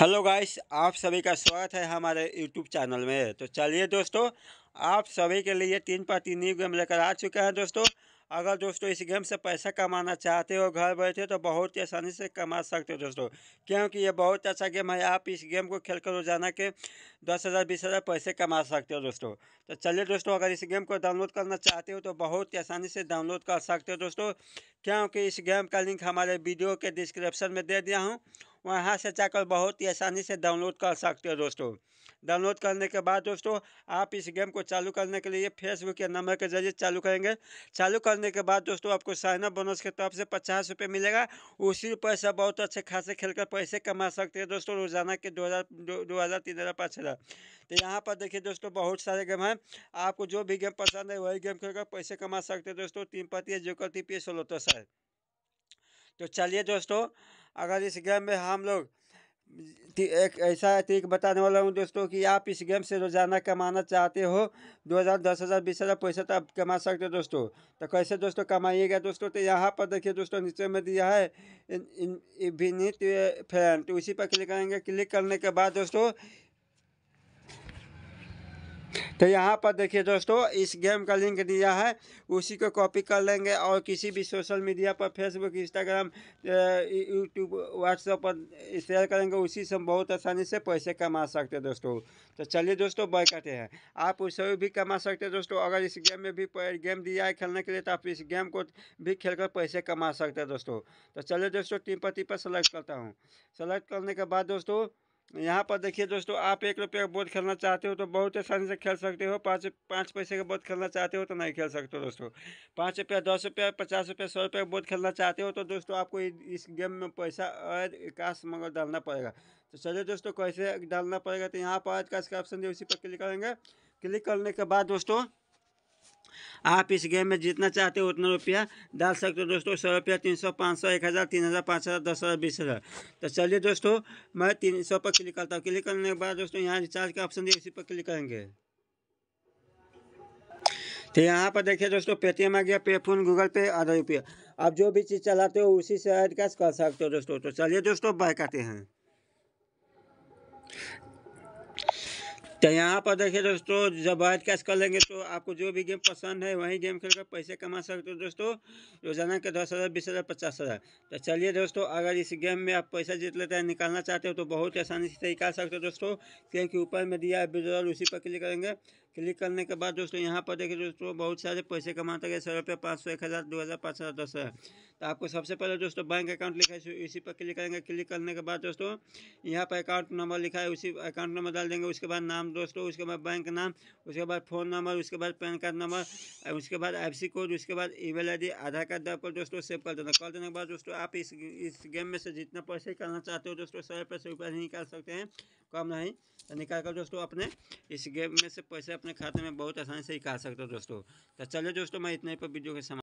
hello guys आप सभी का स्वागत है हमारे यूट्यूब चैनल में तो चलिए दोस्तों आप सभी के लिए तीन पर तीन ही गेम लेकर आ चुके हैं दोस्तों अगर दोस्तों इस गेम से पैसा कमाना चाहते हो घर बैठे तो बहुत ही आसानी से कमा सकते हो दोस्तों क्योंकि ये बहुत अच्छा गेम है आप इस गेम को खेल कर रोजाना के दस हज़ार बीस हज़ार पैसे कमा सकते हो दोस्तों तो चलिए दोस्तों अगर इस गेम को डाउनलोड करना चाहते हो तो बहुत ही आसानी से डाउनलोड कर सकते हो दोस्तों क्योंकि इस गेम का लिंक हमारे वीडियो के डिस्क्रिप्शन में दे दिया हूँ वहाँ से जाकर बहुत ही आसानी से डाउनलोड कर सकते हो दोस्तों डाउनलोड करने के बाद दोस्तों आप इस गेम को चालू करने के लिए फेसबुक के नंबर के जरिए चालू करेंगे चालू करने के बाद दोस्तों आपको साइनअप बोनस के तरफ से पचास रुपये मिलेगा उसी रुपये से बहुत अच्छे खासे खेलकर पैसे कमा सकते हैं दोस्तों रोजाना के दो हज़ार दो हज़ार तीन हज़ार पाँच हज़ार तो यहाँ पर देखिए दोस्तों बहुत सारे गेम हैं आपको जो भी गेम पसंद है वही गेम खेलकर पैसे कमा सकते हैं दोस्तों तीन पति जोकर टीपी सोलोतो सर तो चलिए दोस्तों अगर इस गेम में हम लोग एक ऐसा ट्रिक बताने वाला हूँ दोस्तों कि आप इस गेम से रोज़ाना कमाना चाहते हो दो हज़ार दस हज़ार बीस हज़ार पैसा तो आप कमा सकते हो दोस्तों तो कैसे दोस्तों कमाइएगा दोस्तों तो यहाँ पर देखिए दोस्तों नीचे में दिया है इन फैन तो उसी पर क्लिक करेंगे क्लिक करने के बाद दोस्तों तो यहाँ पर देखिए दोस्तों इस गेम का लिंक दिया है उसी को कॉपी कर लेंगे और किसी भी सोशल मीडिया पर फेसबुक इंस्टाग्राम यूट्यूब व्हाट्सएप पर शेयर करेंगे उसी से हम बहुत आसानी से पैसे कमा सकते हैं दोस्तों तो चलिए दोस्तों करते हैं आप उसे भी कमा सकते हैं दोस्तों अगर इस गेम में भी गेम दिया है खेलने के लिए तो आप इस गेम को भी खेल पैसे कमा सकते हैं दोस्तों तो चलिए दोस्तों टीम पर टीम पर सेलेक्ट करता हूँ सेलेक्ट करने के बाद दोस्तों यहाँ पर देखिए दोस्तों आप एक रुपये का बोर्ड खेलना चाहते हो तो बहुत आसानी से खेल सकते हो पाँच पाँच पैसे का बोर्ड खेलना चाहते हो तो नहीं खेल सकते हो दोस्तों पाँच रुपया दस रुपया पचास रुपया सौ रुपये का बोर्ड खेलना चाहते हो तो दोस्तों आपको इस गेम में पैसा और काश मगर डालना पड़ेगा तो चलिए दोस्तों कैसे डालना पड़ेगा तो यहाँ पर आज का ऑप्शन दिया उसी पर क्लिक करेंगे क्लिक करने के बाद दोस्तों आप इस गेम में जितना चाहते हो उतना रुपया डाल सकते हो दोस्तों सौ रुपया तीन सौ पाँच सौ एक हज़ार तीन हज़ार पाँच हज़ार दस हज़ार बीस हज़ार तो चलिए दोस्तों मैं तीन सौ पर क्लिक करता हूँ क्लिक करने के बाद दोस्तों यहाँ रिचार्ज का ऑप्शन दिए इसी पर क्लिक करेंगे तो यहाँ पर देखिए दोस्तों पेटीएम आ गया पे फोन गूगल पे आधा रुपया आप जो भी चीज़ चलाते हो उसी से एड कैश कर सकते हो दोस्तों तो चलिए दोस्तों बाय करते हैं तो यहाँ पर देखिए दोस्तों जब कैश कर लेंगे तो आपको जो भी गेम पसंद है वही गेम कर पैसे कमा सकते हो दोस्तों रोजाना के दस हज़ार बीस हज़ार पचास हज़ार तो चलिए दोस्तों अगर इस गेम में आप पैसा जीत लेते हैं निकालना चाहते हो तो बहुत आसानी से निकाल सकते हो दोस्तों क्योंकि ऊपर में दिया है विड्रॉल उसी पर क्लिक करेंगे क्लिक करने के बाद दोस्तों यहाँ पर देखिए दोस्तों बहुत सारे पैसे कमाते गए सौ रुपये पाँच सौ एक हज़ार दो हज़ार पाँच हज़ार दस हज़ार तो आपको सबसे पहले दोस्तों बैंक अकाउंट लिखा है इसी पर क्लिक करेंगे क्लिक करने के बाद दोस्तों यहाँ पर अकाउंट नंबर लिखा है उसी अकाउंट नंबर डाल देंगे उसके बाद नाम दोस्तों उसके बाद बैंक नाम उसके बाद फ़ोन नंबर उसके बाद पैन कार्ड नंबर उसके बाद एफ कोड उसके बाद ई आई आधार कार्ड डाल दोस्तों सेव कर देना कर देने के बाद दोस्तों आप इस इस गेम में से जितना पैसे निकालना चाहते हो दोस्तों सौ रुपये से रुपये नहीं निकाल सकते हैं कम नहीं तो निकाल कर दोस्तों अपने इस गेम में से पैसे अपने खाते में बहुत आसानी से ही कर सकते हो दोस्तों तो चलिए दोस्तों मैं इतने पर वीडियो के